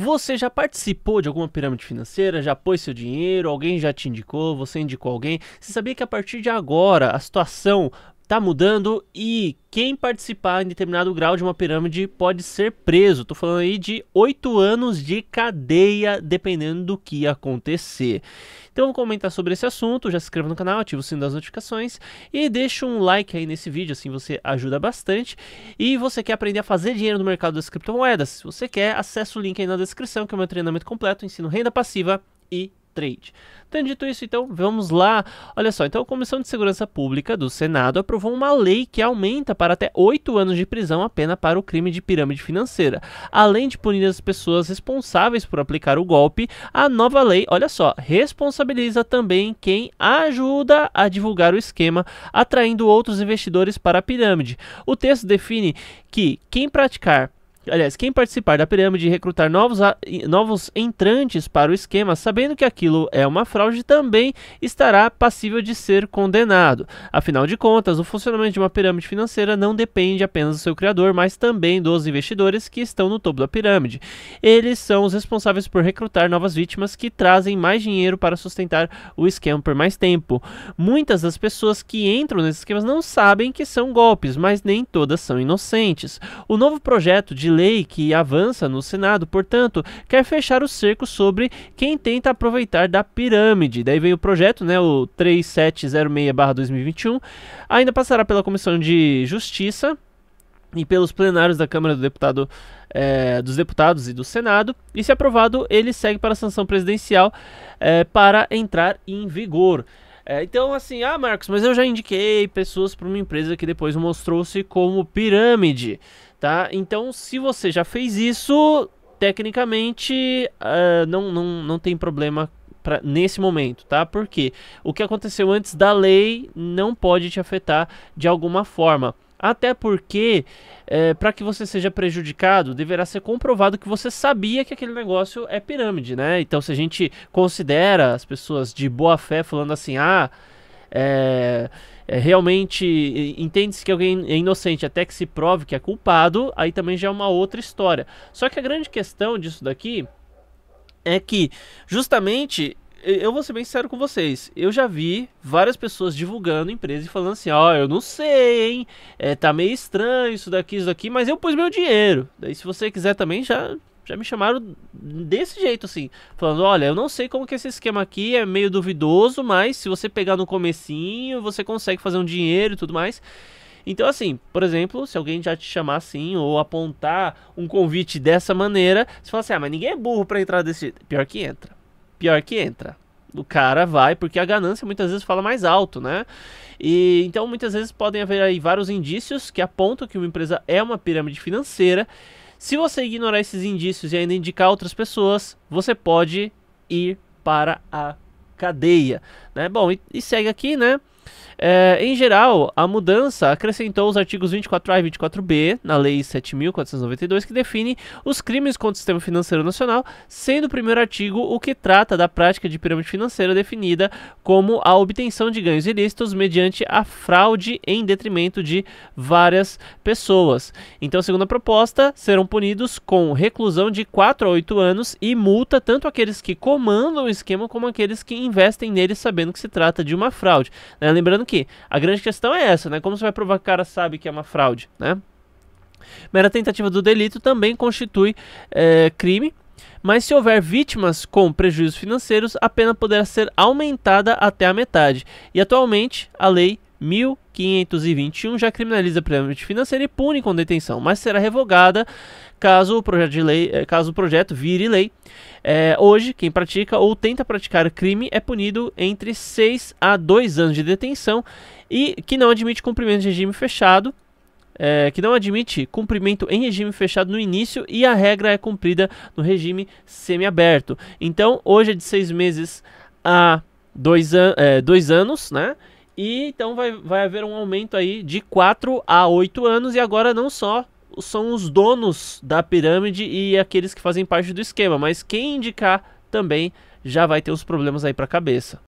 Você já participou de alguma pirâmide financeira? Já pôs seu dinheiro? Alguém já te indicou? Você indicou alguém? Você sabia que a partir de agora a situação tá mudando e quem participar em determinado grau de uma pirâmide pode ser preso. Tô falando aí de oito anos de cadeia, dependendo do que acontecer. Então vou comentar sobre esse assunto, já se inscreva no canal, ativa o sino das notificações e deixa um like aí nesse vídeo, assim você ajuda bastante. E você quer aprender a fazer dinheiro no mercado das criptomoedas? Se você quer, acessa o link aí na descrição, que é o meu treinamento completo, ensino renda passiva e trade. Tendo dito isso, então vamos lá. Olha só, então a Comissão de Segurança Pública do Senado aprovou uma lei que aumenta para até 8 anos de prisão a pena para o crime de pirâmide financeira. Além de punir as pessoas responsáveis por aplicar o golpe, a nova lei, olha só, responsabiliza também quem ajuda a divulgar o esquema, atraindo outros investidores para a pirâmide. O texto define que quem praticar Aliás, quem participar da pirâmide e recrutar novos, a, novos entrantes para o esquema, sabendo que aquilo é uma fraude, também estará passível de ser condenado. Afinal de contas, o funcionamento de uma pirâmide financeira não depende apenas do seu criador, mas também dos investidores que estão no topo da pirâmide. Eles são os responsáveis por recrutar novas vítimas que trazem mais dinheiro para sustentar o esquema por mais tempo. Muitas das pessoas que entram nesses esquemas não sabem que são golpes, mas nem todas são inocentes. O novo projeto de lei que avança no Senado, portanto, quer fechar o cerco sobre quem tenta aproveitar da pirâmide. Daí vem o projeto, né, o 3706/2021, ainda passará pela Comissão de Justiça e pelos plenários da Câmara do Deputado, eh, dos Deputados e do Senado, e se aprovado, ele segue para a sanção presidencial eh, para entrar em vigor. Eh, então, assim, ah, Marcos, mas eu já indiquei pessoas para uma empresa que depois mostrou-se como pirâmide tá? Então, se você já fez isso, tecnicamente uh, não, não, não tem problema pra, nesse momento, tá? Porque o que aconteceu antes da lei não pode te afetar de alguma forma. Até porque, é, eh, para que você seja prejudicado, deverá ser comprovado que você sabia que aquele negócio é pirâmide, né? Então, se a gente considera as pessoas de boa fé falando assim, ah, é é, realmente entende-se que alguém é inocente até que se prove que é culpado, aí também já é uma outra história. Só que a grande questão disso daqui é que, justamente, eu vou ser bem sincero com vocês. Eu já vi várias pessoas divulgando empresa e falando assim: ó, oh, eu não sei, hein? É, tá meio estranho isso daqui, isso daqui, mas eu pus meu dinheiro. Daí, se você quiser também, já já me chamaram desse jeito, assim. Falando, olha, eu não sei como que esse esquema aqui é meio duvidoso, mas se você pegar no comecinho, você consegue fazer um dinheiro e tudo mais. Então, assim, por exemplo, se alguém já te chamar assim, ou apontar um convite dessa maneira, você fala assim, ah, mas ninguém é burro para entrar desse jeito. Pior que entra. Pior que entra o cara vai, porque a ganância muitas vezes fala mais alto, né? E então muitas vezes podem haver aí vários indícios que apontam que uma empresa é uma pirâmide financeira se você ignorar esses indícios e ainda indicar outras pessoas, você pode ir para a cadeia, né? Bom, e, e segue aqui, né? É, em geral, a mudança acrescentou os artigos 24A e 24B na Lei 7.492, que define os crimes contra o sistema financeiro nacional, sendo o primeiro artigo o que trata da prática de pirâmide financeira definida como a obtenção de ganhos ilícitos mediante a fraude em detrimento de várias pessoas. Então, segundo a proposta, serão punidos com reclusão de 4 a 8 anos e multa tanto aqueles que comandam o esquema como aqueles que investem nele sabendo que se trata de uma fraude. Né? lembrando que a grande questão é essa, né? Como você vai provar que o cara sabe que é uma fraude, né? Mera tentativa do delito também constitui é, crime, mas se houver vítimas com prejuízos financeiros, a pena poderá ser aumentada até a metade. E atualmente a lei 1521 já criminaliza pirâmide financeira e pune com detenção, mas será revogada caso o projeto, de lei, eh, caso o projeto vire lei. É, hoje, quem pratica ou tenta praticar crime é punido entre 6 a 2 anos de detenção e que não admite cumprimento de regime fechado. É, que não admite cumprimento em regime fechado no início e a regra é cumprida no regime semiaberto. Então, hoje é de seis meses a dois, an é, dois anos, né? E então vai, vai haver um aumento aí de 4 a 8 anos, e agora não só são os donos da pirâmide e aqueles que fazem parte do esquema, mas quem indicar também já vai ter os problemas aí para a cabeça.